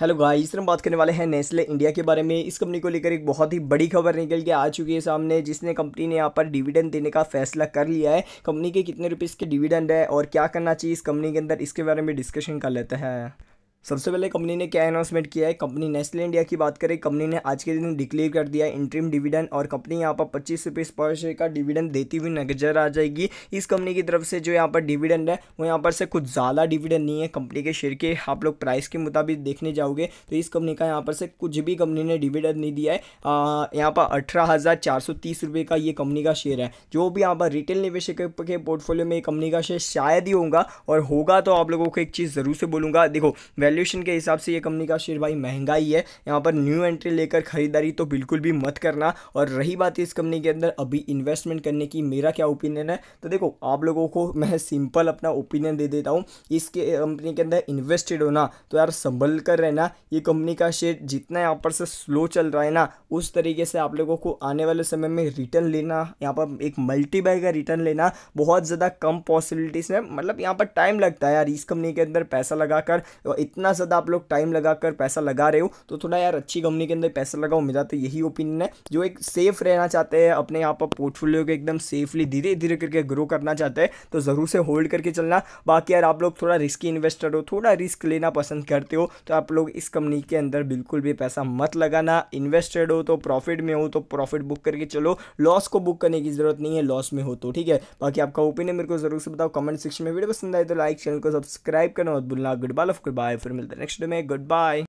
Hello guys हम बात करने वाले हैं नेस्ले इंडिया के बारे में इस कंपनी को लेकर एक बहुत ही बड़ी खबर निकल के आ चुकी है सामने जिसने कंपनी ने यहाँ पर डिविडेंड देने का फैसला कर लिया है कंपनी के कितने रुपीस के डिविडेंड है और क्या करना चाहिए इस कंपनी के अंदर इसके बारे में डिस्कशन कर लेते हैं सबसे पहले कंपनी ने क्या अनाउंसमेंट किया है कंपनी नेस्ले इंडिया की बात करें कंपनी ने आज के दिन डिक्लेयर कर दिया है इंट्रीम डिविडेंड और कंपनी यहाँ पर पच्चीस रुपये पर शेयर का डिविडेंड देती हुई नजर आ जाएगी इस कंपनी की तरफ से जो यहाँ पर डिविडेंड है वो यहाँ पर से कुछ ज़्यादा डिविडेंड नहीं है कंपनी के शेयर के आप लोग प्राइस के मुताबिक देखने जाओगे तो इस कंपनी का यहाँ पर से कुछ भी कंपनी ने डिविडेंड नहीं दिया है यहाँ पर अठारह का ये कंपनी का शेयर है जो भी यहाँ पर रिटेल निवेशक के पोर्टफोलियो में कंपनी का शेयर शायद ही होगा और होगा तो आप लोगों को एक चीज़ ज़रूर से बोलूँगा देखो वैल्यूशन के हिसाब से ये कंपनी का शेयर भाई महंगा ही है यहाँ पर न्यू एंट्री लेकर खरीदारी तो बिल्कुल भी मत करना और रही बात इस कंपनी के अंदर अभी इन्वेस्टमेंट करने की मेरा क्या ओपिनियन है तो देखो आप लोगों को मैं सिंपल अपना ओपिनियन दे देता हूँ इसके कंपनी के अंदर इन्वेस्टेड होना तो यार संभल कर रहना ये कंपनी का शेयर जितना यहाँ पर से स्लो चल रहा है ना उस तरीके से आप लोगों को आने वाले समय में रिटर्न लेना यहाँ पर एक मल्टीबाई का रिटर्न लेना बहुत ज़्यादा कम पॉसिबिलिटीज़ है मतलब यहाँ पर टाइम लगता है यार इस कंपनी के अंदर पैसा लगाकर इतना इतना ज़्यादा आप लोग टाइम लगाकर पैसा लगा रहे हो तो थोड़ा यार अच्छी कंपनी के अंदर पैसा लगाओ मेरा तो यही ओपिनियन है जो एक सेफ रहना चाहते हैं अपने यहाँ पर पोर्टफोलियो को एकदम सेफली धीरे धीरे करके ग्रो करना चाहते हैं तो ज़रूर से होल्ड करके चलना बाकी यार आप लोग थोड़ा रिस्की इन्वेस्टर हो थोड़ा रिस्क लेना पसंद करते हो तो आप लोग इस कंपनी के अंदर बिल्कुल भी पैसा मत लगाना इन्वेस्टेड हो तो प्रॉफिट में हो तो प्रॉफिट बुक करके चलो लॉस को बुक करने की ज़रूरत नहीं है लॉस में हो तो ठीक है बाकी आपका ओपिनियन मेरे को ज़रूर से बताओ कमेंट सेक्शन में वीडियो पसंद आए तो लाइक चैनल को सब्सक्राइब करना और भूलना गुड बाय फिर bye will the next domain. Goodbye.